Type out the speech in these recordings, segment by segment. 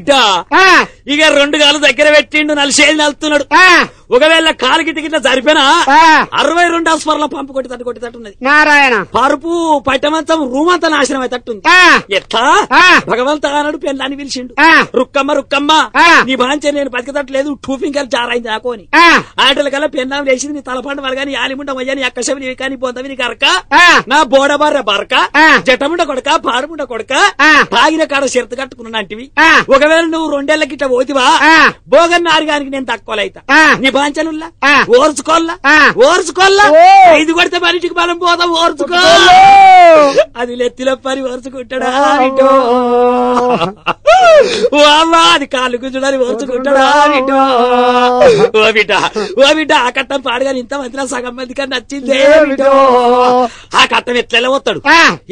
duh ah. ఇక రెండు కాళ్ళు దగ్గర పెట్టిండు నలిసేది నలుతున్నాడు ఒకవేళ కాలు గిట్ట సరిపోయినా అరవై రెండు హాస్పర్ల పంపు కొట్టి తట్టు కొట్టి తట్టున్నది నారాయణ పరుపు పట్టమంతం రూమ్ అంతా నాశనం అయ్యేటట్టుంది ఎట్లా భగవంత అన్నాడు పెళ్ళాన్ని పిలిచిండు రుక్కమ్మ రుక్కమ్మ నీ భాంచ నేను బతికతట్లేదు టూఫింగ్ కలిసి నాకు అని ఆటల కల పెన్నాం లేచింది నీ వాళ్ళు వలగాని ఆలిముండ అయ్యాని అక్కశవి నీవి కానీ పోతావి నీ కరక నా బోడబార్ర బరక జటముండ కొడక పాడుముండ కొడక తాగిన కాడ చెరత కట్టుకున్నాంటివి ఒకవేళ నువ్వు రెండేళ్ల గిట్ట పోతివా భోగన్ నారిగానికి నేను తక్కువలైతా నీ బాంచనుల్లా ఓర్చుకోల్లా ఓర్చుకోల్లా ఇది కొడితే మనిషికి బలం పోదాం ఓర్చుకో అది లెత్తిలో పని ఓర్చుకుంటాడా వామ్మా అది కాళ్ళు గుంజుడని ఓర్చుకుంటాడా ఓ బిట ఓ బిట ఆ కట్టం పాడగా ఇంత మధ్యలో సగం కానీ నచ్చిందే ఆ కట్టం ఎట్లా వస్తాడు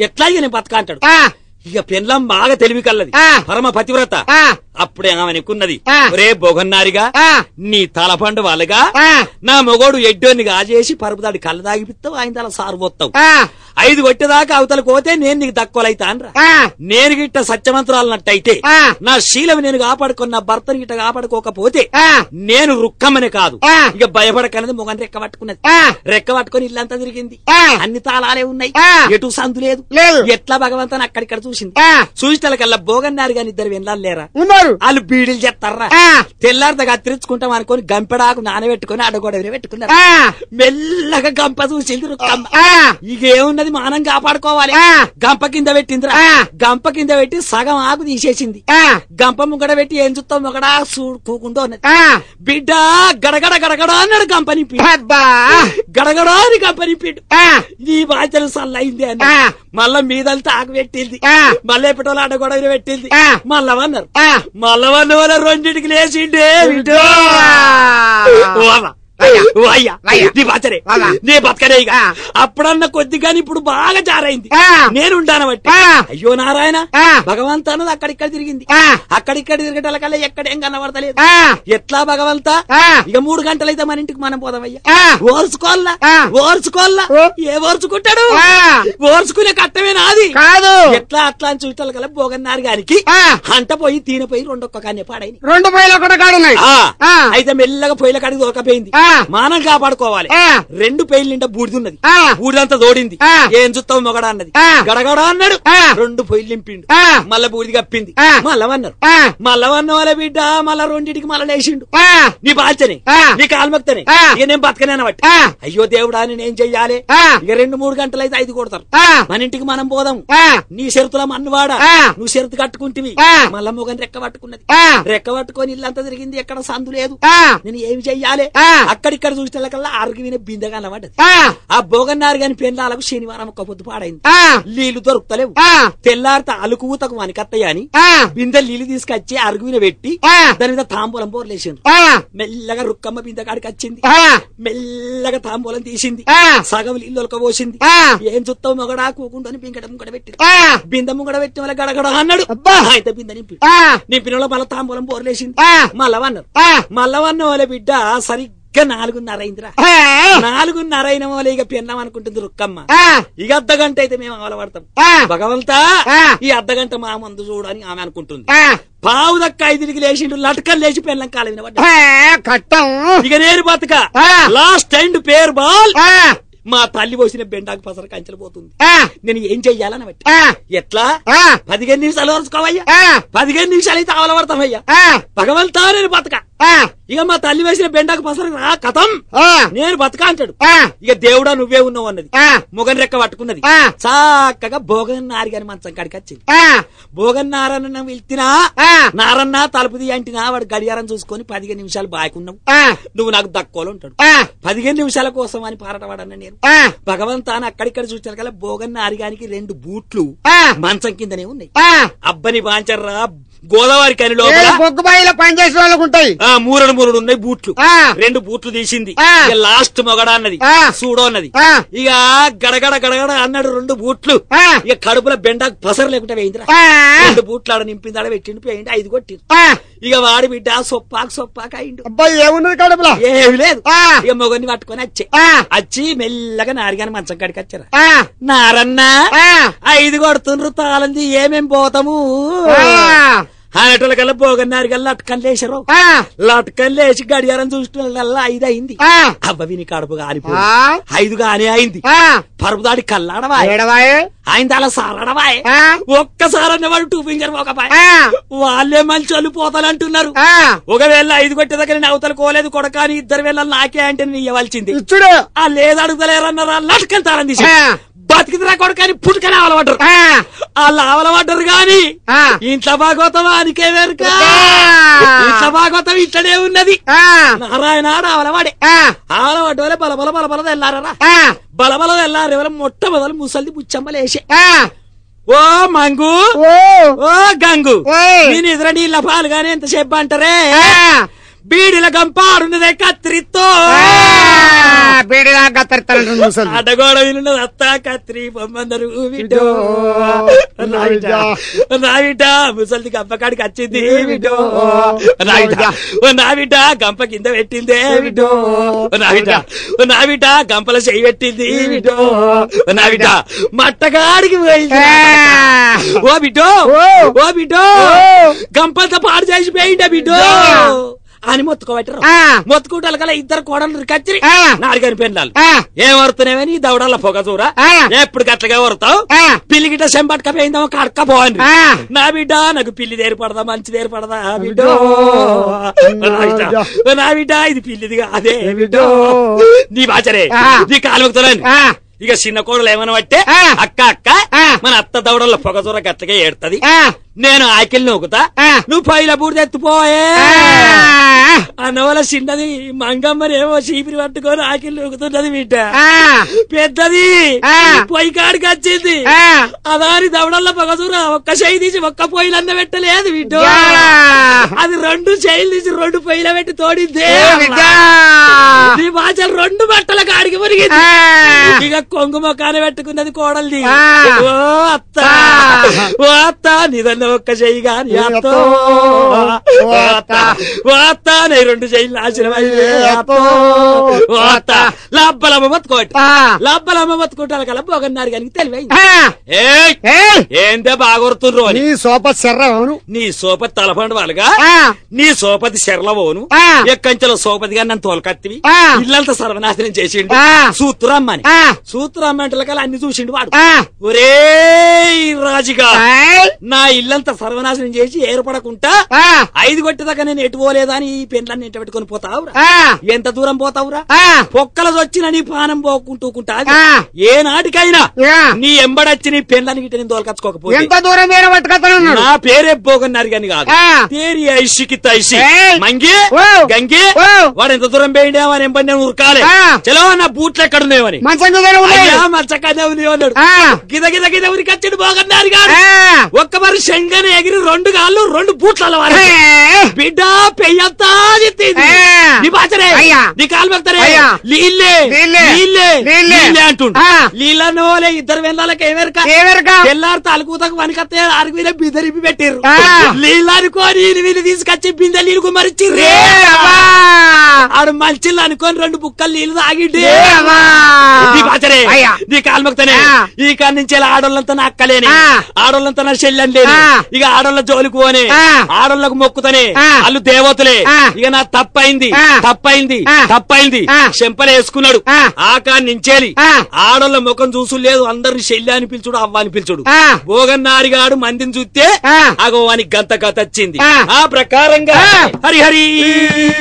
ఎట్లా నేను బతకంటాడు అంటాడు ఇక పెన్లం బాగా తెలివి కల్లది పరమ పతివ్రత అప్పుడే ఆమెనుకున్నది రే బొగన్నారిగా నీ తలపండు వాళ్ళగా నా మొగోడు ఎడ్డోని గాజేసి పరుపుదాడి కళ్ళ దాగిపిస్తావు ఆయన తల సారు పోతావు ఐదు కొట్టేదాకా అవతల పోతే నేను నీకు తక్కువలైతాన్రా నేను గిట్ట సత్యమంత్రాలన్నట్టయితే నా శీలం నేను కాపాడుకున్న భర్తను గిట్ట కాపాడుకోకపోతే నేను రుక్కమని కాదు ఇక భయపడకనేది ముఖం రెక్క పట్టుకున్నది రెక్క పట్టుకుని ఇల్లంతా తిరిగింది అన్ని తాళాలే ఉన్నాయి ఎటు సందు లేదు ఎట్లా భగవంతుని అక్కడిక్కడ చూసింది కల్లా బోగన్నారు గాని ఇద్దరు వినలాలు లేరా వాళ్ళు బీడీలు చేస్తారా తెల్లారితో తెరుచుకుంటాం అనుకుని గంపెడాకు నానబెట్టుకుని అడగొడవరే పెట్టుకున్నారు మెల్లగా గంప చూసింది రుక్కమ్మ ఇక ఏమున్నా ఉన్నది మనం కాపాడుకోవాలి గంప కింద పెట్టిందిరా గంప కింద పెట్టి సగం ఆకు తీసేసింది గంప ముగ్గడ పెట్టి ఏం చూస్తాం ఒకడ కూకుంటూ ఉన్నది బిడ్డ గడగడ గడగడ అన్నాడు గంపని గడగడ అని గంపని నింపిడు నీ బాధ్యతలు సల్లయింది అని మళ్ళా మీదంతా ఆకు పెట్టింది మళ్ళీ పెట్రోల్ ఆట గొడవ పెట్టింది మళ్ళవన్నారు మళ్ళవన్న వాళ్ళ రెండింటికి లేచిండే బిడ్డ నీ బతరే అప్పుడన్న కొద్దిగా ఇప్పుడు బాగా జారైంది నేనుంటాను బట్టి అయ్యో నారాయణ భగవంత అన్నది అక్కడిక్కడ తిరిగింది అక్కడిక్కడ తిరగటల కల్లా ఎక్కడేం కనబడతలేదు ఎట్లా భగవంత ఇక మూడు గంటలైతే మన ఇంటికి మనం పోదామయ్యా ఓర్చుకోల్లా ఓర్చుకోల్లా ఏ ఓర్చుకుంటాడు ఓర్చుకునే కట్టమే నాది కాదు ఎట్లా అట్లా అని చూటల కల్లా భోగన్నారు గారికి అంట పోయి తీన పోయి రెండొక్క కానీ పాడైంది రెండు పొయ్యిలు ఒకటి అయితే మెల్లగా పొయ్యిల కాడికి దొరకపోయింది మానం కాపాడుకోవాలి రెండు పెయిల్లింట బూడిదున్నది బూడిదంతా తోడింది ఏం చూస్తావు మొగడ అన్నది గడగడ అన్నాడు రెండు పొయ్యిలు నింపిండు మళ్ళా బూడిది కప్పింది మళ్ళవన్నారు మళ్ళవన్న వాళ్ళ బిడ్డ మళ్ళా రెండింటికి మళ్ళా లేచిండు నీ బాల్చనే నీ కాల్మక్తనే నేనేం నేను బతకనేనబట్టి అయ్యో దేవుడా నేనేం చెయ్యాలి ఇక రెండు మూడు గంటలు అయితే ఐదు కొడతారు మన ఇంటికి మనం పోదాం నీ షరతుల మన్నువాడ నువ్వు షరతు కట్టుకుంటివి మళ్ళా మొగని రెక్క పట్టుకున్నది రెక్క పట్టుకొని ఇల్లంతా తిరిగింది ఎక్కడ సందు లేదు నేను ఏమి చెయ్యాలి అక్కడిక్కడ చూసినకల్లా వినే బిందగా అన్నమాట ఆ భోగన్నారు గాని పెళ్ళాలకు శనివారం ఒక్క పొద్దు పాడైంది నీళ్లు దొరుకుతలేవు తెల్లారిత అలుకు ఊతకు వనికత్తయ్య అని బిందె నీళ్లు తీసుకొచ్చి అరుగువిన పెట్టి దాని మీద తాంబూలం బోర్లేసింది మెల్లగా రుక్కమ్మ బిందె కాడికి వచ్చింది మెల్లగా తాంబూలం తీసింది సగం నీళ్ళు పోసింది ఏం చుత్తం మొగడా కూకుండా బింగడ ముంగడ పెట్టి బిందె ముంగడ పెట్టి వాళ్ళ గడగడ అన్నాడు అయితే బిందె నింపి నింపిన వాళ్ళు మళ్ళీ తాంబూలం బోర్లేసింది మళ్ళవన్నారు మళ్ళవన్న వాళ్ళ బిడ్డ సరిగ్గా నాలుగు నాలుగున్నర అయిందిరా నాలుగున్నర అయినమో ఇక పిన్నాం అనుకుంటుంది రుక్కమ్మ ఇక అర్ధ గంట అయితే మేము అమలపడతాం భగవంతా ఈ అర్ధ గంట మా మందు చూడని ఆమె అనుకుంటుంది పావు దక్క ఐదుకి లేచి లటకలు లేచి పెళ్ళం కాలేదు కట్టం ఇక నేరు బతుక లాస్ట్ అండ్ పేరు బాల్ మా తల్లి పోసిన బెండాకు పసర కంచెలు పోతుంది నేను ఏం చెయ్యాలని బట్టి ఎట్లా పదిహేను నిమిషాలు వరుసుకోవయ్యా పదిహేను నిమిషాలు అయితే అవలవర్తమయ్యా భగవంతా నేను బతక ఇక మా తల్లి వేసిన బెండాకు పసర రా కథం నేను బతక అంటాడు ఇక దేవుడా నువ్వే ఉన్నావు అన్నది మొగన్ రెక్క పట్టుకున్నది చక్కగా నారి గారి మంచం కాడికి వచ్చింది నారాయణ వెళ్తినా నారన్న తలుపు అంటినా వాడు గడియారం చూసుకొని పదిహేను నిమిషాలు బాయకున్నావు నువ్వు నాకు దక్కోలు ఉంటాడు పదిహేను నిమిషాల కోసం అని పారటవాడన్న నేను భగవంతాన అక్కడిక్కడ చూచారు కదా భోగన్న ఆరిగానికి రెండు బూట్లు మంచం కిందనే ఉన్నాయి అబ్బని బాంచర్రా గోదావరి కని లోపల బొగ్గుబాయిలో పనిచేసిన వాళ్ళకు ఉంటాయి మూరడు మూరడు ఉన్నాయి బూట్లు రెండు బూట్లు తీసింది లాస్ట్ మొగడ అన్నది సూడో అన్నది ఇక గడగడ గడగడ అన్నాడు రెండు బూట్లు ఇక కడుపులో బెండా పసరు లేకుండా వేయిందిరా రెండు బూట్లు ఆడ నింపింది ఆడ పెట్టిండి పోయింది ఐదు కొట్టి ఇక వాడి బిడ్డ సొప్పాకు సొప్పాక అయిండు అబ్బాయి ఏమున్నది కడుపులో ఏమి లేదు ఇక మొగని పట్టుకొని వచ్చే వచ్చి మెల్లగా నారిగాని మంచం కడికి వచ్చారు నారన్నా ఐదు కొడుతుండ్రు తాళంది ఏమేం పోతాము ఆడటల కల్లా భోగన్నారు కల్లా అటకం లేచారు లటకం లేచి గడియారం చూసిన ఐదు అయింది అబ్బ విని కడుపు కాలిపో ఐదు గానే అయింది పరుపుదాడి కల్లాడవాయ్ ఆయన తల సారడవాయ్ ఒక్కసారి అన్నవాడు టూ ఫింగర్ ఒకపాయ్ వాళ్ళే మంచి వాళ్ళు పోతాలంటున్నారు ఒకవేళ ఐదు కొట్టే దగ్గర నేను అవతలు కోలేదు కొడకాని ఇద్దరు వేళ నాకే అంటే నీ ఇవ్వాల్సింది చూడు ఆ లేదు అడుగుతలేరన్నారా లట్కెళ్తారని బతికిందిరా కొడుకు కానీ పుట్టుకనే అలవాడరు వాళ్ళు అవలవాడరు గాని ఇంట్లో భాగవతం అనికే వెనుక ఇంట్లో భాగవతం ఇట్లనే ఉన్నది నారాయణ అవలవాడే ఆలవాడు వల్ల బల బల బల బల వెళ్ళారా బల బల వెళ్ళారు ఎవరు మొట్టమొదలు ముసలిది ముచ్చమ్మలేసే ఓ మంగు ఓ గంగు నేను ఎదుర నీళ్ళ పాలు గాని ఎంత చెప్పంటారే బీడిల గంపారున్నదే కత్తిరితో ముసలి అడ్డగోడ కత్రి గంపకాడికి వచ్చింది నావిట ఓ గంప కింద పెట్టిందే విడో నావిట ఓ నావిట గంపల చెయ్యి పెట్టింది విడో నావిట మట్టగాడికి పోయింది ఓ బిడ్డో ఓ బిడ్డో గంపలతో పాడు చేసి పోయిండే బిడ్డో అని మొత్తుకోబెట్టరు మొత్తుకుంటాలు కదా ఇద్దరు కోడలు కచ్చిరి నాలుగని పెళ్ళాలి ఏం వరుతున్నావని దౌడాల పొగ చూరా ఎప్పుడు గట్లగా వరుతావు పిల్లిగిట సెంబట్క పోయిందామో కడక పోవాలి నా బిడ్డ నాకు పిల్లి దేరి పడదా మంచి దేరి పడదా నా బిడ్డ ఇది పిల్లిదిగా అదే బిడ్డ నీ బాచరే నీ కాలు మొక్కుతాను ఇక చిన్న కోడలు ఏమని పట్టే అక్క అక్క మన అత్త దౌడల్లో చూర గట్లగా ఏడుతుంది నేను ఆకిల్ నూకుతా నువ్వు పైల బూడిద ఎత్తుపోయే ఆ నవల చిన్నది మంగమ్మరేమో చీపిరి పట్టుకొని ఆకిళ్ళు ఊగుతున్నది వీట పెద్దది పొయ్యి కాడికి వచ్చింది అదారి దవడల్లో పగదూర ఒక్క చేయి తీసి ఒక్క పొయ్యిలన్న పెట్టలేదు బిడ్డ అది రెండు చేయిలు తీసి రెండు పొయ్యిల పెట్టి తోడిందే నీ రెండు బట్టల కాడికి మురిగింది ఇక కొంగు మొక్కాన పెట్టుకున్నది కోడలిది ఓ అత్త ఓ అత్త ఒక్క చెయ్యి గాని అత్త ఓ అత్త నీ రెండు జైలు నాశనం లబ్బల మమ్మత్కోట లబ్బల మమ్మత్కోటాల కల పోగన్నారు కానీ తెలివైంది ఏందే బాగొడుతుండ్రు నీ సోపతి శర్రవును నీ సోపతి తలపండు వాళ్ళగా నీ సోపతి శర్లవోను ఎక్కంచెల సోపతిగా గారు నన్ను తోలకత్తివి ఇల్లంతా సర్వనాశనం చేసిండు సూత్రమ్మని సూత్రమ్మంటల కల అన్ని చూసిండు వాడు ఒరే రాజుగా నా ఇల్లంతా సర్వనాశనం చేసి ఏర్పడకుండా ఐదు కొట్టేదాకా నేను ఎటు పోలేదని పెండ్లన్నీ పెట్టుకుని పోతావురా ఎంత దూరం పోతావురా పొక్కలు వచ్చిన నీ పానం పోకుంటూకుంటా ఏ నాటికైనా నీ ఎంబడచ్చి నీ పెండ్లని గిట్ట నేను దోలకచ్చుకోకపోతే ఎంత దూరం నా పేరే పోగన్నారు కానీ కాదు పేరు ఐషికి తైషి మంగి గంగి వాడు ఎంత దూరం పోయిండే అని ఎంబడి నేను చలో నా బూట్లు ఎక్కడ ఉన్నాయని మచ్చకాదే ఉన్నాయన్నాడు గిద గిద గిద ఉరికొచ్చాడు కాదు ఒక్క మరి ఎగిరి రెండు కాళ్ళు రెండు బూట్లు బిడ్డ పెయ్యత్తా జిత్తేది నీ బాచరే నీ కాలు పెడతారే ఇద్దరు వెళ్ళాలకి ఏమెరక ఏమెరక తెల్లారి తలకూతకు వనికత్తే ఆరుగు మీద బిదరిపి పెట్టారు నీళ్ళనుకో నీళ్ళు వీళ్ళు తీసుకొచ్చి బిందె నీళ్ళు కుమరిచ్చి రే ఆడు మంచిళ్ళు అనుకోని రెండు బుక్కలు నీళ్ళు తాగిండి నీ బాచరే కాలు మొక్తనే ఈ కాడి నుంచి ఆడోళ్ళంతా నా అక్కలేని ఆడోళ్ళంతా నా చెల్లెండి ఇక ఆడోళ్ళ జోలికి పోనే ఆడోళ్ళకు మొక్కుతనే వాళ్ళు దేవతలే ఇక నా తప్పైంది తప్పైంది తప్పైంది చెంపలే వేసుకున్నాడు ఆకా నించేలి ఆడోళ్ళ ముఖం చూసు లేదు అందరిని శల్య అని పిలుచుడు అవ్వ అని పిలుచుడు భోగన్నారిగాడు మందిని చూస్తే అగో గంత గతచ్చింది ఆ ప్రకారంగా హరిహరి హరి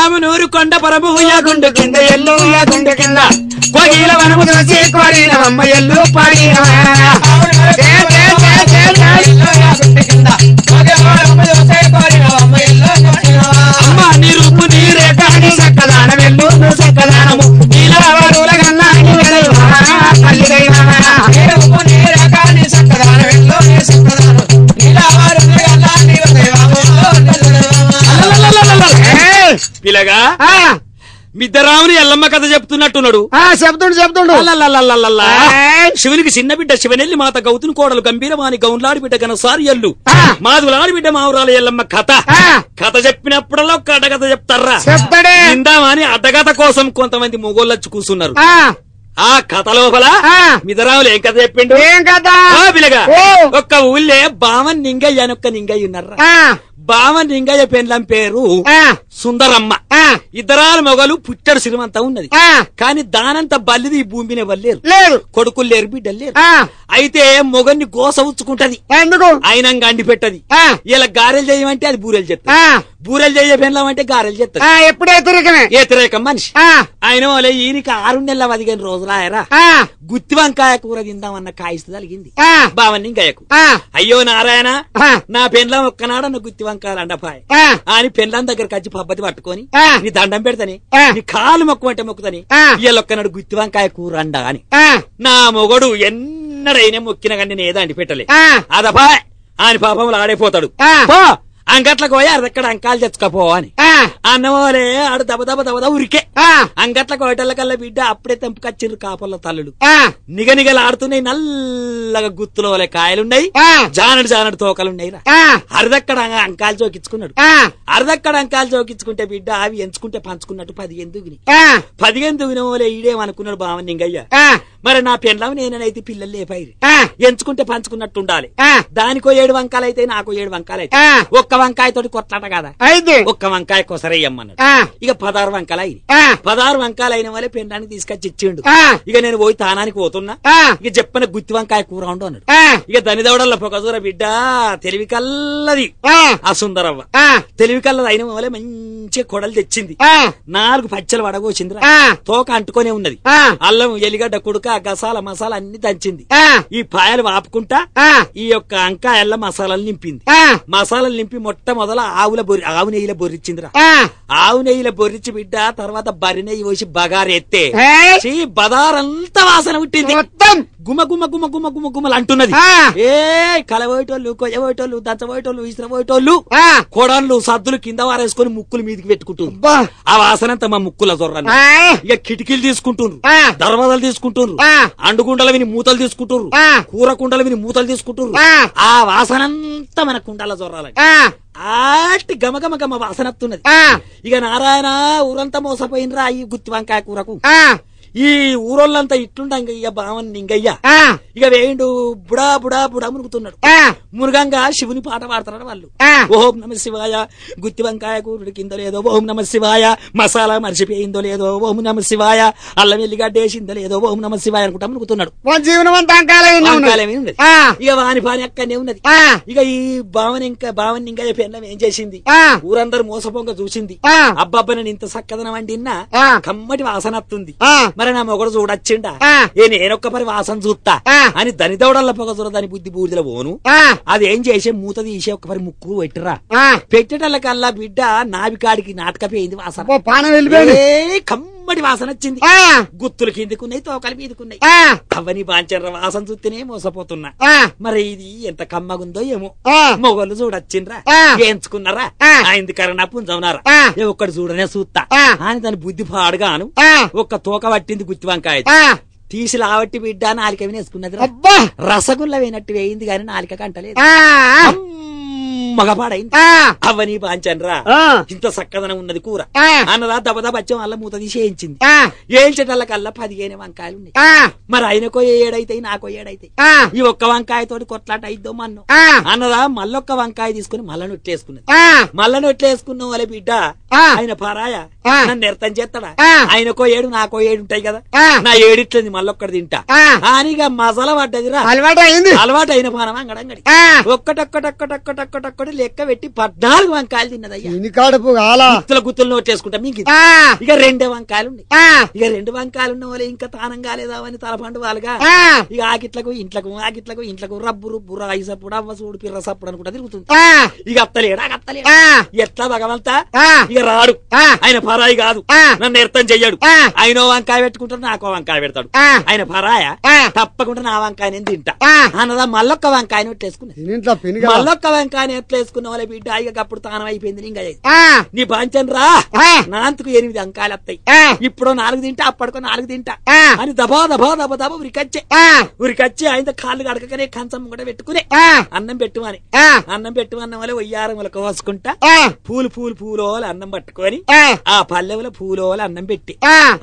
ఆమె నూరు కొండ ఉయ్యా గుండు కింద ఉయ్యా గుండు కింద భోగిల వనముద్రచి కోరిన అమ్మ ఎల్లు పాడిన అమ్మ నీ రూపు నీరే కాని సక్కదానం ఎల్లు పిలగా బిద్దరాముని ఎల్లమ్మ కథ చెప్తున్నట్టున్నాడు చెప్తుండు చెప్తుండు శివునికి చిన్న బిడ్డ శివనెల్లి మాత గౌతుని కోడలు గంభీరమాని గౌన్లాడి బిడ్డ కనసారి ఎల్లు మాధులాడి బిడ్డ మావురాలి ఎల్లమ్మ కథ కథ చెప్పినప్పుడల్లా ఒక అడ్డకథ చెప్తారా విందామని అడ్డగత కోసం కొంతమంది మొగోళ్ళొచ్చి కూర్చున్నారు ఆ కథ లోపల మిదరాములు ఏం కథ చెప్పిండు ఏం కథ ఒక్క ఊళ్ళే బామన్ నింగయ్య అని ఒక్క నింగయ్య ఉన్నారా బావ నింగయ్య పెండ్లం పేరు సుందరమ్మ ఇద్దరాల మొగలు పుట్టడు సిరిమంతా ఉన్నది కానీ దానంత బల్లిది ఈ భూమిని వల్లేరు కొడుకులు లేరు బిడ్డలు లేరు అయితే మొగన్ని గోసవుచ్చుకుంటది ఆయన గండి పెట్టది ఇలా గారెలు చేయమంటే అది బూరెలు చెప్తా బూరెలు చేయ పెండ్లం అంటే గారెలు చెప్తా ఎప్పుడైతే మనిషి ఆయన ఈయనకి ఆరు నెలల వదిగిన రోజులు ఆయరా గుత్తి వంకాయ కూర తిందామన్న కాయిస్తు కలిగింది బావన్ ఇంకయ్యకు అయ్యో నారాయణ నా పెండ్లం ఒక్కనాడ గుత్తి వంకాల అండపాయ్ అని పెళ్ళం దగ్గర కచ్చి పబ్బతి పట్టుకొని నీ దండం పెడతని నీ కాలు మొక్కు అంటే మొక్కుతాని ఇయ్యలొక్కనాడు గుత్తి వంకాయ కూర అని నా మొగడు ఎన్నడైనా మొక్కిన కానీ నేను ఏదో అండి పెట్టలే అదపాయ్ ఆయన పాపంలో ఆడైపోతాడు అంకట్లకు పోయి అర్ధక్కడ అంకాలు తెచ్చుకపో అని అన్నవాలే ఆడు దబ దబ దబ ఉరికే అంగట్ల కోటల కల్లా బిడ్డ అప్పుడే తెంపుకొచ్చిండ్రు కాపర్ల తల్లుడు నిగ ఆడుతున్నాయి నల్లగా గుత్తుల వలె కాయలున్నాయి జానడు జానడు తోకలున్నాయి రా అరదక్కడ అంకాలు చోకించుకున్నాడు అరదక్కడ అంకాలు చోకించుకుంటే బిడ్డ అవి ఎంచుకుంటే పంచుకున్నట్టు పదిహేను దూగిని పదిహేను దుగినోలే ఈడేమనుకున్నాడు బావ నింగయ్య మరి నా పెండ్లం నేనైతే పిల్లలు లేపాయి ఎంచుకుంటే పంచుకున్నట్టు ఉండాలి దానికో ఏడు వంకాలైతే నాకో ఏడు వంకాలైతే ఒక్క వంకాయ తోటి కొట్లాట కదా ఒక్క వంకాయ నెలకోసరే ఇక పదహారు వంకాల అయింది పదహారు వంకాలు అయిన వాళ్ళే పెండానికి తీసుకొచ్చి ఇచ్చిండు ఇక నేను పోయి తానానికి పోతున్నా ఇక చెప్పిన గుత్తి వంకాయ కూర ఉండు అన్నాడు ఇక దనిదవడల్లో పొగజూర బిడ్డ తెలివి కల్లది ఆ సుందరవ్వ తెలివి కల్లది అయిన వాళ్ళే మంచి కొడలు తెచ్చింది నాలుగు పచ్చలు వడగోచింది తోక అంటుకునే ఉన్నది అల్లం ఎలిగడ్డ కుడుక గసాల మసాలా అన్ని దంచింది ఈ పాయలు వాపుకుంటా ఈ యొక్క అంకాయల్ల మసాలాలు నింపింది మసాలాలు నింపి మొట్టమొదల ఆవుల బొరి ఆవు నెయ్యిలో బొరిచ్చిందిరా Ah! ఆవు నెయ్యిల బొరిచి బిడ్డ తర్వాత బరి నెయ్యి పోసి బగారెత్తే చీ బదారంతా వాసన పుట్టింది మొత్తం గుమ గుమ గుమ గుమ గుమ గుమలు అంటున్నది ఏ కలబోయేటోళ్ళు కొయ్యబోయేటోళ్ళు దంచబోయేటోళ్ళు ఇసురబోయేటోళ్ళు కొడన్లు సద్దులు కింద వారేసుకుని ముక్కులు మీదికి పెట్టుకుంటుంది ఆ వాసనంత మా ముక్కుల జొర్రలు ఇక కిటికీలు తీసుకుంటున్నారు దర్వాజాలు తీసుకుంటున్నారు అండుగుండల విని మూతలు తీసుకుంటున్నారు కూర కుండల విని మూతలు తీసుకుంటున్నారు ఆ వాసనంతా మన కుండల జొర్రాలండి ఆటి గమగమ గమ వాసనత్తున్నది ఇక నారాయణ ఊరంతా మోసపోయినరా ఈ గుత్తి వంకాయ కూరకు ఈ ఊరోళ్ళంతా ఇట్లుండ ఇంకయ్య బావన్ ఇంకయ్య ఇక వేయండు బుడా బుడా బుడా మునుగుతున్నాడు మురుగంగా శివుని పాట పాడుతున్నాడు వాళ్ళు ఓం నమ శివాయ గుత్తి వంకాయ కూరుడు కింద లేదో ఓం నమ శివాయ మసాలా మర్చిపోయిందో లేదో ఓం నమ శివాయ అల్లం ఎల్లిగడ్డ వేసిందో లేదో ఓం నమ శివాయ అనుకుంటా మునుగుతున్నాడు ఇక వాని పాని అక్కడనే ఉన్నది ఇక ఈ భావన ఇంకా భావన ఇంకా పెన్నం ఏం చేసింది ఊరందరూ మోసపోంగా చూసింది అబ్బాబ్బ నేను ఇంత సక్కదనం వండిన్నా కమ్మటి వాసన వస్తుంది ఎవరైనా మొగడు చూడొచ్చిండ ఏ నేనొక్క పరి వాసన చూస్తా అని దాని దౌడల్ల పొగ దాని బుద్ధి బూర్జల పోను అదేం చేసే మూత తీసే ఒక్క పరి ముక్కు పెట్టిరా పెట్టేటల్ల బిడ్డ నావికాడికి నాటకపోయింది వాసన కమ్మ కమ్మడి వాసన వచ్చింది గుత్తులు కిందికున్నాయి తోకలు మీదుకున్నాయి అవని బాంచర్ర వాసన చూస్తేనే మోసపోతున్నా మరి ఇది ఎంత కమ్మగుందో ఏమో మొగలు చూడొచ్చిండ్రా ఏంచుకున్నారా ఆయన కరణ పుంజవునారా ఒక్కడు చూడనే చూస్తా అని దాని బుద్ధి పాడుగాను ఒక్క తోక పట్టింది గుత్తి వంకాయ తీసి లావట్టి బిడ్డ నాలిక వేసుకున్నది రసగుల్ల వేనట్టు వేయింది గాని నాలిక కంటలేదు మగపాడైంది అవని బాంచనరా ఇంత సక్కదనం ఉన్నది కూర అన్నదా దబదా బచ్చం అల్ల మూత తీసి వేయించింది వేయించటల్లకల్లా పదిహేను వంకాయలు ఉన్నాయి మరి ఆయనకో ఏడైతాయి నాకో ఏడైతాయి ఈ ఒక్క వంకాయ తోటి కొట్లాట అయిద్దో మన్ను అన్నదా మళ్ళొక్క వంకాయ తీసుకుని మళ్ళా నొట్లేసుకున్నది మళ్ళా నొట్లేసుకున్న వాళ్ళ బిడ్డ ఆయన పరాయ నన్ను నిరతం చేస్తాడా ఆయనకో ఏడు నాకో ఏడు ఉంటాయి కదా నా ఏడిట్లేదు మళ్ళొక్కడ తింటా హానిగా మసాలా పడ్డదిరా అలవాటు అయింది అలవాటు అయిన పానం అంగడంగడి ఒక్కటొక్కటొక్కటొక్కటొక్కటొక్క కూడా లెక్క పెట్టి పద్నాలుగు వంకాయలు తిన్నదయ్యా గుత్తుల గుత్తులు నోట్ మీకు ఇక రెండే వంకాయలు ఇక రెండు వంకాయలు ఉన్న వాళ్ళు ఇంకా తానం కాలేదా అని తలపండు వాళ్ళుగా ఇక ఆకిట్లకు ఇంట్లకు ఆకిట్లకు ఇంట్లకు రబ్బు రుబ్బు రాయిసప్పుడు అవ్వ సూడు పిర్ర సప్పుడు అనుకుంటా తిరుగుతుంది ఇక అత్తలేడా అత్తలేడా ఎట్లా భగవంతా ఇక రాడు ఆయన పరాయి కాదు నన్ను ఎర్థం చెయ్యడు ఆయన వంకాయ పెట్టుకుంటాడు నాకు వంకాయ పెడతాడు ఆయన పరాయ తప్పకుండా నా వంకాయ నేను తింటా అన్నదా మళ్ళొక్క వంకాయని ఎట్లేసుకున్నా దీనింట్లో మళ్ళొక్క వంకాయ ఎట్లా ఎట్లా వేసుకున్న వాళ్ళ బిడ్డ ఇక అప్పుడు తానం అయిపోయింది ఇంకా నీ బాంచన్ రా నాంతకు ఎనిమిది అంకాలు వస్తాయి ఇప్పుడు నాలుగు తింటా అప్పటికో నాలుగు తింటా అని దబా దబా దబా దబా ఉరికొచ్చే ఉరికొచ్చి ఆయన కాళ్ళు కడకనే కంచం కూడా పెట్టుకునే అన్నం పెట్టుమని అన్నం పెట్టుమన్న వల్ల ఒయ్యారం వల్ల కోసుకుంటా పూలు పూలు పూలోలు అన్నం పట్టుకొని ఆ పల్లెవుల పూలోలు అన్నం పెట్టి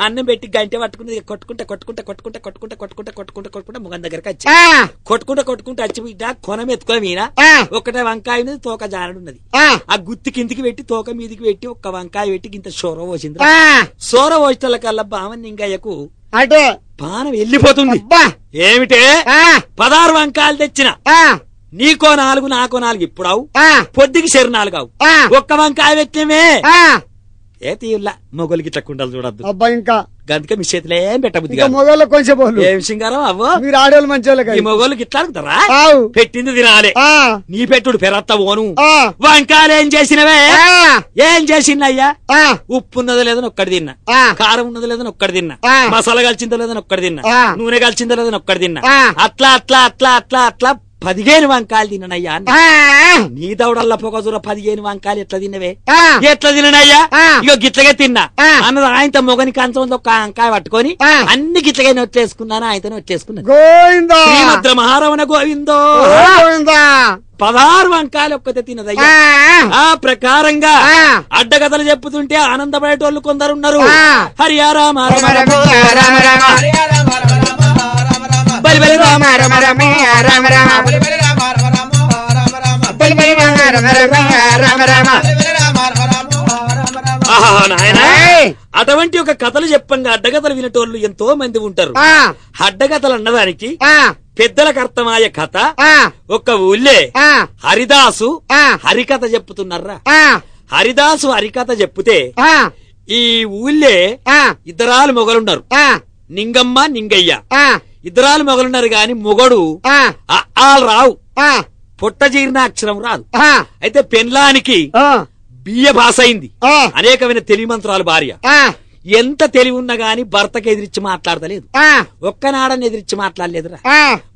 అన్నం పెట్టి గంట పట్టుకుని కొట్టుకుంటా కొట్టుకుంటా కొట్టుకుంటా కొట్టుకుంటా కొట్టుకుంటా కొట్టుకుంటా కొట్టుకుంటా ముఖం దగ్గరకు వచ్చి కొట్టుకుంటా కొట్టుకుంటా వచ్చి బిడ్డ కొనమెత్తుకొని మీనా ఒకటే వంకాయ మీద తోక జారడున్నది ఆ గుత్తి కిందికి పెట్టి తోక మీదికి పెట్టి ఒక్క వంకాయ పెట్టి ఇంత సోర పోసింది సోర పోసిన కల్లా బామ నింగయ్యకు అంటే పానం వెళ్ళిపోతుంది ఏమిటే పదహారు వంకాయలు తెచ్చిన నీకో నాలుగు నాకో నాలుగు ఇప్పుడావు పొద్దుకి చెరు నాలుగు ఒక్క వంకాయ పెట్టేమే ఏ తీయుల్లా మొగోలికి ఇట్లా కుండలు చూడద్దు అబ్బా ఇంకా గంతకే మీ చేతిలో ఏం పెట్టబుద్ది మొగోళ్ళకి కొంచెం బోలు ఏం సింగారం అవ్వ మీరు ఆడవాళ్ళు మంచోళ్ళకి ఈ మొగోళ్ళకి ఇట్లా అడుగుతారా పెట్టింది తినాలే నీ పెట్టుడు పెరత్త ఓను వంకాయలు ఏం చేసినవే ఏం చేసిందయ్యా ఉప్పు ఉన్నదో లేదని ఒక్కటి తిన్నా కారం ఉన్నదో లేదని ఒక్కటి తిన్నా మసాలా కలిచిందో లేదని ఒక్కటి తిన్నా నూనె కలిచిందో లేదని ఒక్కటి తిన్నా అట్లా అట్లా అట్లా అట్లా అట్లా పదిహేను వంకాయలు తిననయ్యా నీ దౌడల్లా పొగజూర పదిహేను వంకాయలు ఎట్లా తినవే ఎట్లా తిననయ్యా ఇగో గిట్లగే తిన్నా అన్న ఆయనతో మొగని కంచం ఒక వంకాయ పట్టుకొని అన్ని గిట్లగే వచ్చేసుకున్నాను ఆయనతో నొట్టేసుకున్నాను మహారవణ గోవిందో పదహారు వంకాయలు ఒక్కతే తినదయ్యా ఆ ప్రకారంగా అడ్డగదలు చెప్పుతుంటే ఆనందపడేటోళ్ళు కొందరు ఉన్నారు హరి బలి బలి రామ రమ రమ రామ రామ బలి బలి రామ రామ రామ బలి బలి రామ రామ రామ అటువంటి ఒక కథలు చెప్పంగా అడ్డగతలు వినటోళ్ళు ఎంతో మంది ఉంటారు అడ్డగతలు అన్నదానికి పెద్దలకు అర్థమయ్యే కథ ఒక ఊళ్ళే హరిదాసు హరికథ చెప్పుతున్నారా హరిదాసు హరికథ చెప్తే ఈ ఊళ్ళే ఇద్దరాలు మొగలున్నారు నింగమ్మ నింగయ్య ఇద్దరాలు మొగలున్నారు గాని మొగడు ఆలు రావు పొట్ట జీర్ణ అక్షరం రాదు అయితే పెన్లానికి బియ్య భాష అయింది అనేకమైన తెలివి మంత్రాలు భార్య ఎంత తెలివి ఉన్నా గాని భర్తకి ఎదిరించి మాట్లాడతలేదు ఒక్కనాడని ఎదిరించి మాట్లాడలేదురా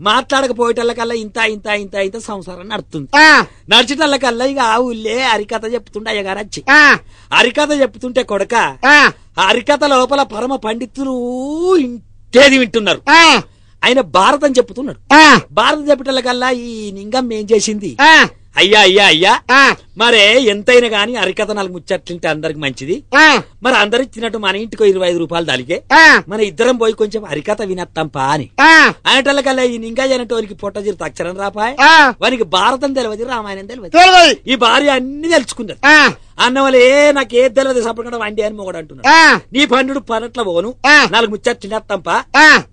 మాట్లాడకపోయేటల్లకల్లా ఇంత ఇంత ఇంత ఇంత సంసారం నడుతుంది నడిచేటల్లకల్లా ఇక ఊళ్ళే హరికథ చెప్తుంటే అయ్యగారు వచ్చి హరికథ చెప్తుంటే కొడక హరికథ లోపల పరమ పండితులు ఇంటేది వింటున్నారు ఆయన భారత్ అని చెప్తున్నాడు భారత కల్లా ఈ నింగం ఏం చేసింది అయ్యా అయ్యా అయ్యా మరే ఎంతైనా గాని అరికథ నాలుగు ముచ్చట్లింటే అందరికి మంచిది మరి అందరు ఇచ్చినట్టు మన ఇంటికి ఇరవై ఐదు రూపాయలు దాలిగే మన ఇద్దరం పోయి కొంచెం అరికథ వినత్తం పా అని కల్లా ఈ నింగా అనేటోరికి పొట్ట జీరు తక్షరం రాపాయ వానికి భారతం తెలియదు రామాయణం తెలియదు ఈ భార్య అన్ని తెలుసుకున్నది అన్న నాకు నాకే తెలియదు సపడకుండా వండి అని మొగడు అంటున్నాడు నీ పన్నుడు పనట్ల పోను నాలుగు ముచ్చట్లు నెత్తంప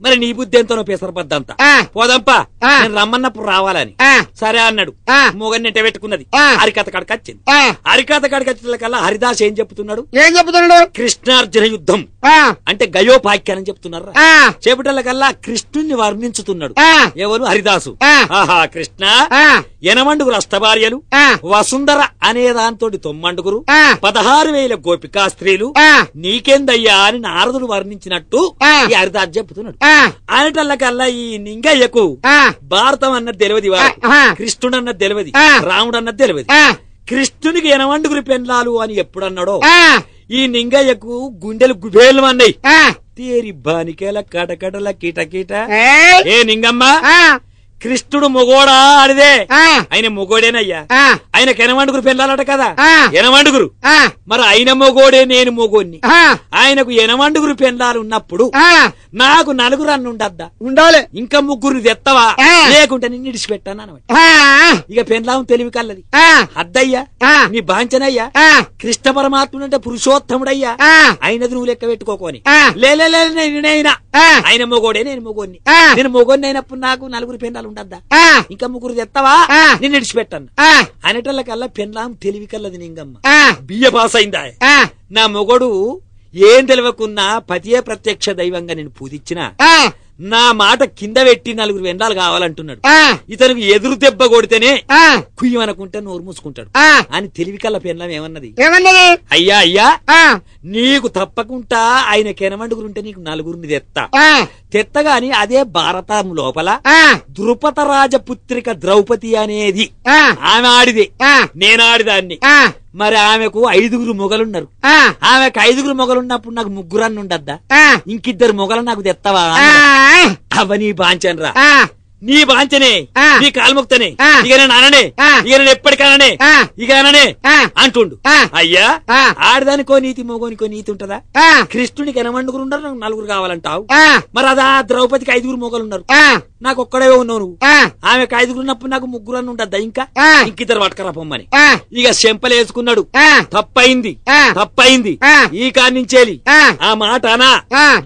మరి నీ బుద్ధి ఎంతనో పేసరపద్దంత పోదంపా నేను రమ్మన్నప్పుడు రావాలని సరే అన్నాడు మొగని నెంట పెట్టుకున్నది హరికథ కడకచ్చింది హరికథ కడకచ్చిన కల్లా హరిదాస్ ఏం చెప్తున్నాడు ఏం చెప్తున్నాడు కృష్ణార్జున యుద్ధం అంటే గయోపాఖ్యానం చెప్తున్నారు కల్లా కృష్ణుని వర్ణించుతున్నాడు ఎవరు హరిదాసు కృష్ణ ఎనమండుగురు అష్టభార్యలు వసుంధర అనే దాంతో తొమ్మండుగురు పదహారు వేల గోపికా స్త్రీలు నీకేందయ్యా అని నారదుడు వర్ణించినట్టు ఈ హరిదాసు చెప్తున్నాడు కల్లా ఈ నింగయ్యకు భారతం అన్నది తెలియదు కృష్ణుడు అన్నది తెలియదు రాముడు అన్నది తెలియదు కృష్ణునికి ఎనమండుగురు పెండ్లాలు అని ఎప్పుడన్నాడో ఈ నింగయ్యకు గుండెలు గుబేలు అన్నాయి తేరి బానికేల కటకటల కీటకీట ఏ నింగమ్మా కృష్ణుడు మొగోడా అడిదే ఆయన మొగోడేనయ్యా ఆయన ఎనవండుగురు పెళ్ళాలట కదా ఎనవండుగురు మరి ఆయన మొగోడే నేను మొగోడిని ఆయనకు ఎనవండుగురు పెళ్ళాలు ఉన్నప్పుడు నాకు నలుగురు అన్ను ఉండద్దా ఉండాలి ఇంకా ముగ్గురు తెత్తవా లేకుంటే నేను ఇడిచిపెట్టాను అనమాట ఇక పెండ్లాం తెలివి కల్లది అద్దయ్యా నీ బాంచనయ్యా కృష్ణ పరమాత్ముడు అంటే పురుషోత్తముడయ్యా ఆయనది నువ్వు లెక్క పెట్టుకోకొని లేలే నేనైనా ఆయన మొగోడే నేను మొగోడిని నేను మొగోడిని అయినప్పుడు నాకు నలుగురు పెళ్ళాలు సంవత్సరాలు ఉండద్దా ఇంకా ముగ్గురు తెత్తావా నేను ఇడిచిపెట్టాను అనేటల్లకల్లా పెన్లాం తెలివి కల్లది నింగమ్మ బియ్య పాస్ అయిందా నా మొగడు ఏం తెలియకున్నా పతియే ప్రత్యక్ష దైవంగా నేను పూజించిన నా మాట కింద పెట్టి నలుగురు వెండాలు కావాలంటున్నాడు ఇతనికి ఎదురు దెబ్బ కొడితేనే అనుకుంటే నోరు మూసుకుంటాడు అని తెలివి కల్ల పెన్లం ఏమన్నది అయ్యా అయ్యా నీకు తప్పకుండా ఆయన కెనమండుగురుంటే నీకు నలుగురిని తెత్తా తెత్తగాని అదే భారతం లోపల ద్రుపద రాజపుత్రిక ద్రౌపది అనేది ఆమె ఆడిదే నేనాడిదాన్ని మరి ఆమెకు ఐదుగురు మొగలున్నారు ఆమెకు ఐదుగురు మొగలున్నప్పుడు నాకు ఉండద్దా ఇంకిద్దరు మొగలు నాకు తెత్తవా అవని బాంచన్ రా నీ వాంచనే నీ కాల్ముక్తనే ఇక నేను అననే ఇక నేను ఎప్పటికననే ఇక అననే అంటుండు అయ్యా ఆడదానికో నీతి మోగోనికో నీతి ఉంటదా కృష్ణుడికి ఎనమండుగురు ఉండరు నాకు నలుగురు కావాలంటావు మరి అదా ద్రౌపదికి ఐదుగురు మొగలు ఉన్నారు నాకు ఒక్కడే ఉన్నావు నువ్వు ఆమెకు ఐదుగురు ఉన్నప్పుడు నాకు ముగ్గురు అని ఉంటుంది ఇంకా ఇద్దరు పట్టుకరా పొమ్మని ఇక శంపలు వేసుకున్నాడు తప్పైంది తప్పైంది ఈ కాని నుంచేలి ఆ మాట అనా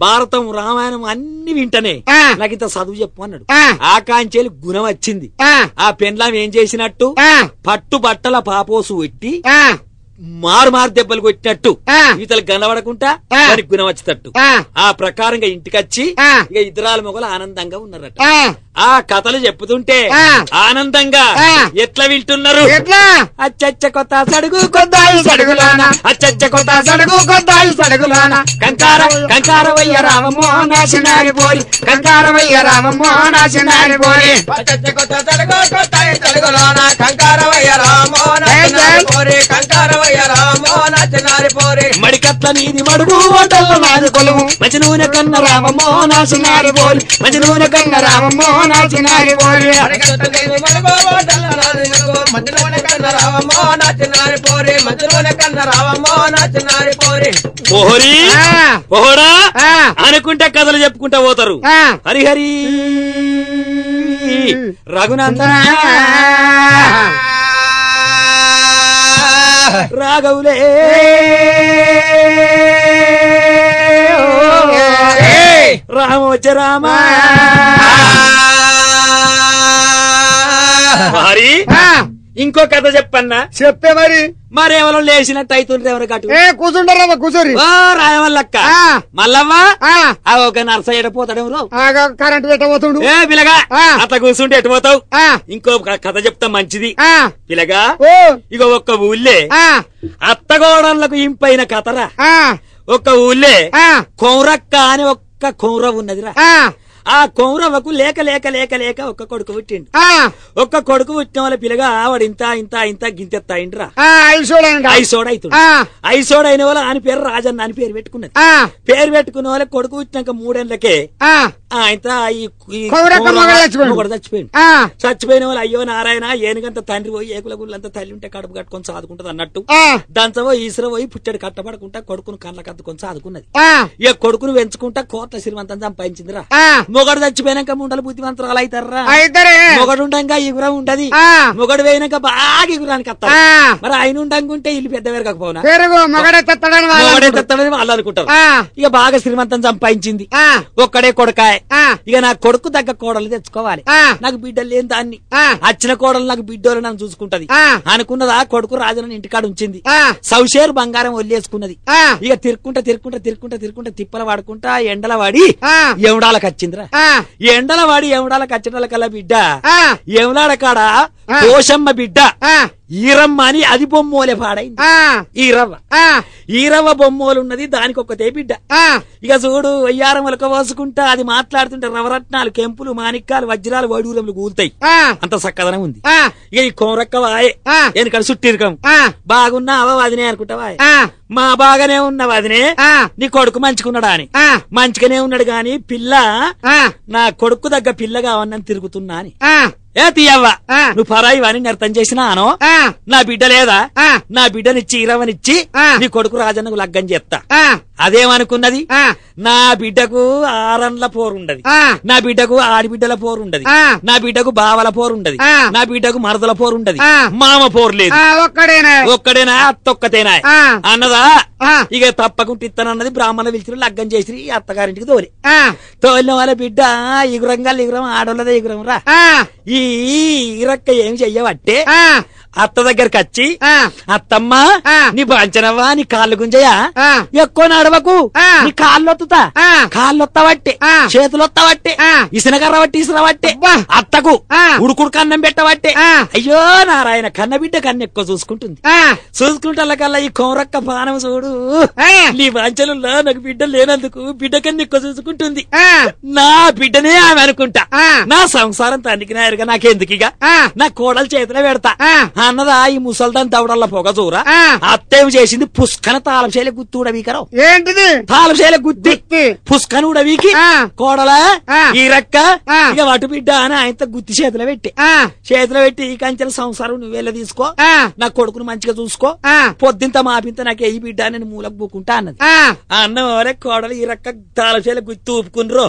భారతం రామాయణం అన్ని వింటనే నాకు ఇంత చదువు చెప్పు అన్నాడు ఆ కాంచేలు గుణం వచ్చింది ఆ పెండ్లం ఏం చేసినట్టు పట్టు బట్టల పాపోసు పెట్టి మారు మారు దెబ్బలు కొట్టినట్టు ఇతలు కనబడకుండా వారికి గుణం వచ్చేటట్టు ఆ ప్రకారంగా ఇంటికొచ్చి ఇక ఇద్దరాల మొగలు ఆనందంగా ఉన్నారట ఆ కథలు చెప్పుతుంటే ఆనందంగా ఎట్లా వింటున్నారు అచ్చచ్చ కొత్త సడుగు అచ్చచ్చ కొత్త సడుగు కంకార కంకారవయ్య రామమో పోయి కంకారవయ్య పోయి కొత్త కంకారవయ్య కంకారవయ్య మడికట్ల నీది మడుగు ఓటల్ల నాది కొలువు మంచి నూనె కన్న రామమ్మో నాసినారి పోలి మంచి నూనె కన్న రామమ్మో నాసినారి పోలి అనుకుంటే కథలు చెప్పుకుంటా పోతారు హరిహరి రఘునందన రాఘవులే రామోజ రామ హరి ఇంకో కథ చెప్పన్నా చెప్పే మరి మరేమో లేచినట్టు అవుతుండ్రు ఎవరు కట్టు కూర్చుంటారా కూర్చోరి ఓ రాయవల్లక్క మల్లవ్వ ఆ ఒక నర్సయ్య ఎటపోతాడెవరు కరెంట్ ఎటపోతుండు ఏ పిలగా అట్లా కూర్చుంటే ఎటుపోతావు ఇంకో కథ చెప్తా మంచిది పిలగా ఇక ఒక్క ఊళ్ళే గోడలకు ఇంపైన కథరా ఒక్క ఊళ్ళే కోరక్క అని ఒక్క కోర ఉన్నదిరా ఆ కొమురవ్వకు లేక లేక లేక లేక ఒక్క కొడుకు పుట్టిండు ఒక్క కొడుకు పుట్టిన వాళ్ళ పిల్లగా వాడు ఇంత ఇంత ఇంత గింతెత్తాయిండ్రా ఐసోడ్ అయితే ఐసోడ్ అయిన వాళ్ళ ఆయన పేరు రాజన్న అని పేరు పెట్టుకున్నది పేరు పెట్టుకున్న వాళ్ళ కొడుకు పుట్టినాక మూడేళ్లకే ఆయన చచ్చిపోయింది చచ్చిపోయిన వాళ్ళు అయ్యో నారాయణ ఏనుగంత తండ్రి పోయి ఏకుల గుళ్ళంతా తల్లి ఉంటే కడుపు కట్టుకొని సాదుకుంటది అన్నట్టు దంచవో ఈసర పోయి పుచ్చడి కట్టబడకుండా కొడుకును కళ్ళ కద్దుకొని సాదుకున్నది ఇక కొడుకును పెంచుకుంటా కోట్ల శ్రీమంతం సంపాదించిందిరా మొగడు చచ్చిపోయినాక ముండలు బుద్ధిమంతరాలు అవుతారా మొగడు ఉండగా ఇగుర ఉంటది మొగడు పోయినాక బాగా ఇగురానికి వస్తారు మరి ఆయన ఉండంగుంటే ఇల్లు పెద్ద పెరగకపోనా మొగడే వాళ్ళు అనుకుంటారు ఇక బాగా శ్రీమంతం సంపాదించింది ఒక్కడే కొడకాయ ఇక నా కొడుకు తగ్గ కోడలు తెచ్చుకోవాలి నాకు బిడ్డలు లేని దాన్ని వచ్చిన కోడలు నాకు బిడ్డోలు నన్ను చూసుకుంటది అనుకున్నదా కొడుకు రాజు నన్ను ఇంటికాడ ఉంచింది సౌషేరు బంగారం వల్లేసుకున్నది ఇక తిరుక్కుంటా తిరుక్కుంటా తిరుక్కుంటా తిరుక్కుంటా తిప్పల వాడుకుంటా ఎండల వాడి ఎవడాలకు వచ్చిందిరా ఎండల వాడి ఏమిడాల కచ్చడాల కల బిడ్డ ఏమిలాడ కాడ దోషమ్మ బిడ్డ ఈరమ్మ అని అది బొమ్మోలే పాడైంది ఈరవ్వ ఈరవ్వ బొమ్మోలు ఉన్నది దానికి ఒక బిడ్డ ఇక చూడు అయ్యారం ఒలక పోసుకుంటా అది మాట్లాడుతుంటే నవరత్నాలు కెంపులు మాణిక్కాలు వజ్రాలు వడూరములు కూలుతాయి అంత సక్కదనం ఉంది ఇక ఈ కోరక్క వాయే వెనకాల బాగున్నా బాగున్నావా వదినే అనుకుంటావా మా బాగానే ఉన్నావు అదినే నీ కొడుకు మంచుకున్నాడా అని మంచిగానే ఉన్నాడు గాని పిల్ల నా కొడుకు దగ్గర పిల్లగా ఉన్నని తిరుగుతున్నా అని ఏ తీయవ్వా నువ్వు పరాయి వాణి అర్థం చేసినాను నా బిడ్డ లేదా నా బిడ్డనిచ్చి ఇరవనిచ్చి నీ కొడుకు రాజన్నకు లగ్గం చేస్తా అదేమనుకున్నది నా బిడ్డకు ఆరన్ల పోరుండది నా బిడ్డకు ఆడిబిడ్డల పోరుండది నా బిడ్డకు బావల పోరుండది నా బిడ్డకు మరదల పోరుండది మామ పోరు లేదు ఒక్కడేనా ఒక్కడేనా అత్తొక్కతేనా అన్నదా ఇక తప్పకుండా ఇస్తానన్నది బ్రాహ్మణ పిలిచిన లగ్గం చేసి అత్తగారింటికి తోలి తోలిన వాళ్ళ బిడ్డ ఇగురంగా ఇగురం ఆడోళ్ళదే ఇగురం రా ఈ ఇరక్క ఏం చెయ్యవట్టే అత్త దగ్గరకు వచ్చి అత్తమ్మ నీ బాంచనవ్వా నీ కాళ్ళు గుంజయా ఎక్కువ నడవకు నీ కాళ్ళు ఒత్తుతా కాళ్ళు ఒత్తవట్టే చేతులు ఒత్తవట్టే ఇసినకర్ర పట్టి ఇసిరవట్టే అత్తకు ఉడుకుడు కన్నం పెట్టవట్టే అయ్యో నారాయణ కన్న బిడ్డ కన్ను ఎక్కువ చూసుకుంటుంది చూసుకుంటే ఈ కోరక్క పానం చూడు నీ వాంఛలలో నాకు బిడ్డ లేనందుకు బిడ్డ కన్ను ఎక్కువ చూసుకుంటుంది నా బిడ్డనే ఆమె అనుకుంటా నా సంసారం తండ్రికి నాయరుగా నాకెందుకు ఇక నా కోడలు చేతిలో పెడతా ఆ ఈ ముసల్దాన్ దవడల్ల పొగ చూరా అత్తేం చేసింది పుష్కన తాళం శైలి గుత్తి ఉడవీకరావు ఏంటిది తాళం శైలి గుత్తి పుష్కన ఉడవీకి కోడల ఈ రక్క ఇక వాటి బిడ్డ అని ఆయనతో గుత్తి చేతిలో పెట్టి చేతిలో పెట్టి ఈ కంచెల సంసారం నువ్వేలా తీసుకో నా కొడుకును మంచిగా చూసుకో పొద్దుంత మాపింత నాకు ఏ బిడ్డ అని మూలకు పోకుంటా అన్నది అన్న కోడలు ఈ రక్క తాళం శైలి గుత్తి ఊపుకున్నారు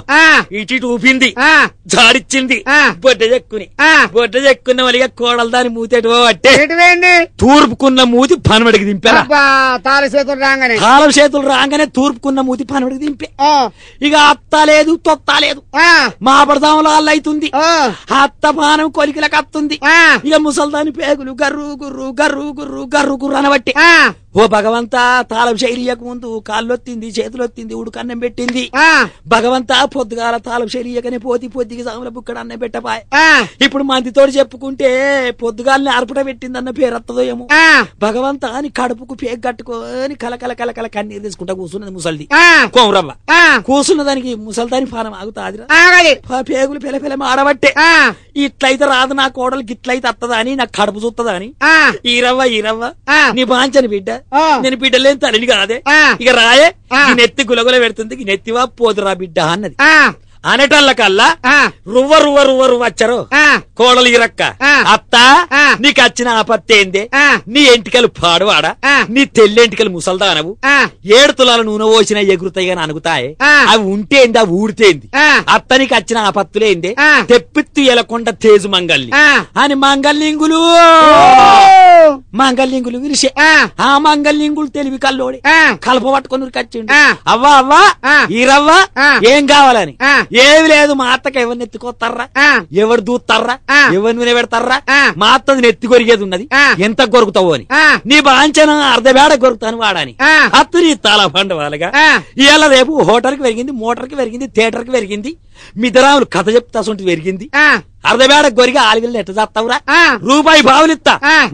ఇటు ఇటు ఊపింది జాడిచ్చింది బొడ్డ చెక్కుని బొడ్డ చెక్కున్న వాళ్ళ కోడలు దాని మూతేటి తూర్పుకున్న మూతి పనవడికి దింపేతులు రాగానే తాళం చేతులు రాగానే తూర్పుకున్న మూతి పనవడికి దింపే ఇక అత్త లేదు తొత్త లేదు మా పడదాంలో అల్లైతుంది అత్త పానం కొలికిలకు అత్తుంది ఇక ముసల్దాని పేగులు గర్రు గుర్రు గర్రు గుర్రు గర్రు గుర్రు అనబట్టి ఓ భగవంతా తాళం శైలియకు ముందు కాళ్ళొత్తింది చేతులొత్తింది ఉడుకన్నం పెట్టింది భగవంతా పొద్దుగాల తాళం శైలియకని పోతి పొద్దుకి సాముల బుక్కడ అన్నం పెట్టపాయ ఇప్పుడు మందితో చెప్పుకుంటే పొద్దుగాలని అర్పట పెట్టిందన్న పేరు అత్తదో ఏమో భగవంతా అని కడుపుకు పేగు కట్టుకొని కలకల కలకల కన్నీరు తీసుకుంటా కూర్చున్నది ముసలిది కోమరవ్వ కూర్చున్న దానికి ముసలిదాని పానం ఆగుతాదిరా పేగులు పిల పిల ఆడబట్టే ఇట్లయితే రాదు నా కోడలు గిట్లయితే అత్తదా అని నాకు కడుపు చూస్తుందా అని ఈరవ్వ ఈరవ్వ నీ బాంచని బిడ్డ నేను బిడ్డలేని తనని కాదే ఇక రాయే నెత్తి గులగుల పెడుతుంది నెత్తివా పోదురా బిడ్డ అన్నది అనేటోళ్ళ కల్లా రువ్వ రువ్వ రువ్వ వచ్చారు కోడలు ఇరక్క అత్త నీకు వచ్చిన ఆపత్తి ఏంది నీ ఎంటికలు పాడువాడా నీ తెల్లెంటికలు ముసల్దానవు ఏడు తులాల నూనె పోసిన ఎగురుతాయి గాని అనుగుతాయి అవి ఉంటేంది అవి ఊడితేంది అత్త నీకు వచ్చిన ఆపత్తులేంది తెప్పిత్తు ఎలకొండ తేజు మంగళి అని మంగళింగులు మంగళింగులు విరిసే ఆ మంగళింగులు తెలివి కల్లోడి కలప పట్టుకొని కచ్చిండి అవ్వా అవ్వా ఈరవ్వా ఏం కావాలని ఏమి లేదు మా అత్తకి ఎవరిని ఎత్తుకోతారా ఎవరు దూతారా ఎవరిని నిలబెడతారా మా అత్త ఎత్తి కొరిగేది ఉన్నది ఎంత కొరుకుతావు అని నీ బాంచన అర్ధబేడ కొరుకుతాను వాడని అత్తు నీ తల పండవాలుగా ఇవాళ రేపు హోటల్ కి పెరిగింది మోటార్ కి పెరిగింది థియేటర్ కి పెరిగింది మిద్దరాములు కథ చెప్తాసొంటి పెరిగింది అర్ధబేడ గొరిగి ఆలుగిల్ని ఎట్ట చేస్తావురా రూపాయి బావులిత్త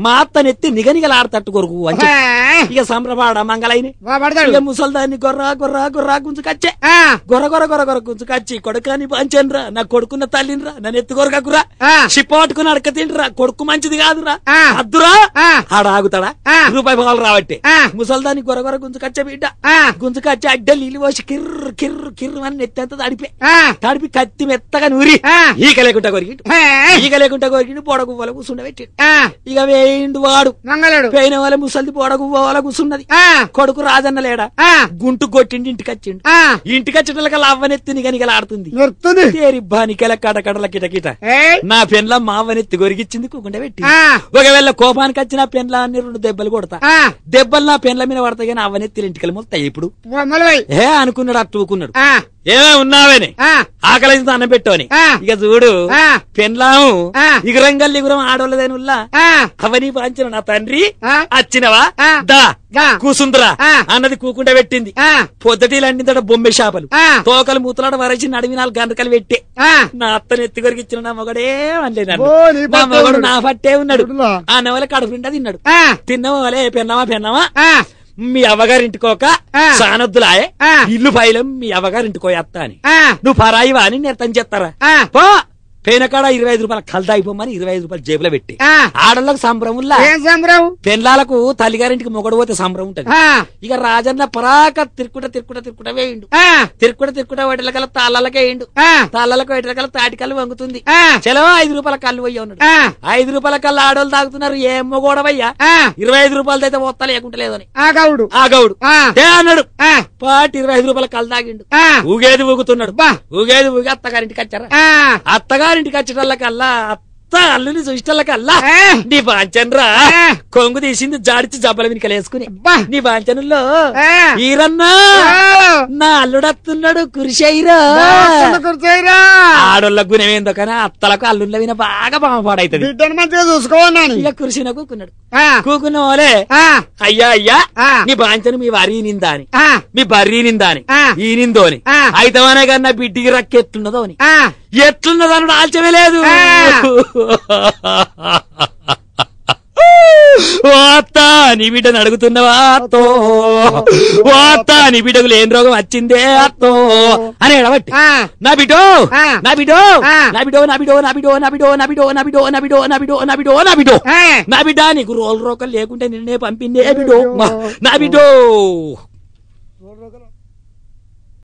మా అత్తనెత్తి నిగనిగలాడతట్టు కొరకు అంటే ఇక సంప్రమాడ మంగళైని ముసల్దాన్ని గొర్ర గొర్ర గొర్ర గుంజు కచ్చే గొర్ర గొర్ర గొర్ర గొర్ర గుంజుకచ్చి కొడుకని పంచనురా నా కొడుకున్న తల్లినిరా నన్ను ఎత్తు కొరకరా షిప్ప అడక తిండ్రా కొడుకు మంచిది కాదురా అద్దురా ఆడ ఆగుతాడా రూపాయి బావులు రావట్టే ముసల్దాన్ని గొర్ర గొర్ర కచ్చే బిడ్డ కచ్చే అడ్డలు ఇల్లు పోసి కిర్రు కిర్రు కిర్రు అని నెత్తి తడిపి తడిపి కత్తి మెత్తగా నూరి ఈ లేకుండా కొరికి కోరికిండు లేకుండా కోరికిండు పొడగువ్వల కూర్చుండబెట్టిండు ఇక వేయిండు వాడు రంగలేడు పోయిన వాళ్ళ ముసలిది పొడగువ్వల కూర్చున్నది కొడుకు రాజన్న లేడా గుంటు కొట్టిండు ఇంటికి వచ్చిండు ఇంటికి వచ్చిన అవ్వనెత్తి నిగనిగలాడుతుంది తేరిబ్బా నికెల కడకడల కిటకిట నా పెన్ల మా అవ్వనెత్తి కొరికిచ్చింది కూకుండా పెట్టి ఒకవేళ కోపానికి వచ్చిన పెన్ల అన్ని రెండు దెబ్బలు కొడతా దెబ్బలు నా పెన్ల మీద పడతాయి కానీ అవ్వనెత్తి ఇంటికి వెళ్ళి ఇప్పుడు ఏ అనుకున్నాడు అట్టుకున్నాడు ఏమే ఉన్నావని ఆకలి అన్నం పెట్టోని ఇక చూడు పెన్లాము ఇగురంగల్ ఇగురం ఆడోళ్ళదని ఉల్లా అవని పాంచిన నా తండ్రి అచ్చినవా దా కూసుందరా అన్నది కూకుండా పెట్టింది పొద్దటిలు అండిందట బొమ్మె షాపలు తోకలు మూతలాడ వరచి నడిమి నాలుగు గంధకలు పెట్టి నా అత్తను ఎత్తుగరికి ఇచ్చిన నా మొగడే అనలేదు నా మొగడు నా పట్టే ఉన్నాడు ఆ నవల కడుపు నిండా తిన్నాడు తిన్నావా వలే పెన్నావా పెన్నావా మీ అవ్వగారింటికోక సానద్దులాయే ఇల్లు పైలం మీ అవ్వగారింటికో అత్త అని నువ్వు పరాయివా అని నేను చేస్తారా పో పేనకాడ ఇరవై ఐదు రూపాయలు కలదా అయిపోమని ఇరవై ఐదు రూపాయలు జేబులో పెట్టి ఆడళ్ళకు సంబరం సంబరం పెళ్ళాలకు తల్లిగారింటికి మొగడు పోతే సంబరం ఉంటది ఇక రాజన్న పరాక తిరుకుట తిరుకుట తిరుకుట వేయండు తిరుకుట తిరుక్కుట కల తాళాలకు వేయండు తాళాలకు తాటి కళ్ళు వంగుతుంది చలో ఐదు రూపాయల కళ్ళు పోయి ఉన్నాడు ఐదు రూపాయల కళ్ళు ఆడోళ్ళు తాగుతున్నారు ఏం మొగోడవయ్యా ఇరవై ఐదు రూపాయలతో అయితే పోతా లేకుంటే లేదని ఆగౌడు ఆగౌడు అన్నాడు పాటి ఇరవై ఐదు రూపాయల కళ్ళు తాగిండు ఊగేది ఊగుతున్నాడు ఊగేది ఊగి అత్తగారింటికి వచ్చారా అత్తగారు అత్తారింటికి వచ్చేటల్లకల్లా అత్త అల్లుని చూసేటల్లకల్లా నీ బాంచనరా కొంగు తీసింది జాడిచి జబ్బల వెనుకలేసుకుని నీ బాంచనుల్లో ఈరన్నా నా అల్లుడత్తున్నాడు కురిశైరా ఆడోళ్ళ గుణం ఏందో కానీ అత్తలకు అల్లుళ్ళ విన బాగా బామపాడైతుంది చూసుకోవాలి ఇక కురిసిన కూకున్నాడు కూకున్న ఓలే అయ్యా అయ్యా నీ బాంచను మీ వారి నిందా అని మీ బర్రీ నిందా అని ఈ నిందోని అని అయితమనే కన్నా బిడ్డికి రక్కెత్తున్నదో అని దాని ఆల్చమే లేదు వార్త నీ బిడ్డను అడుగుతున్నవా అత్తో వార్త నీ బిడ్డకు లేని రోగం వచ్చిందే అతో అనే కాబట్టి నా బిడో నా బిడో నా బిడో నా బిడో నా బిడో నా బిడో నా బిడో నా బిడో నా బిడో నా బిడో నా బిడో నా బిడో నా బిడ్డ నీకు రోల్ రోకలు లేకుంటే నిన్నే పంపిందే బిడో నా బిడ్డో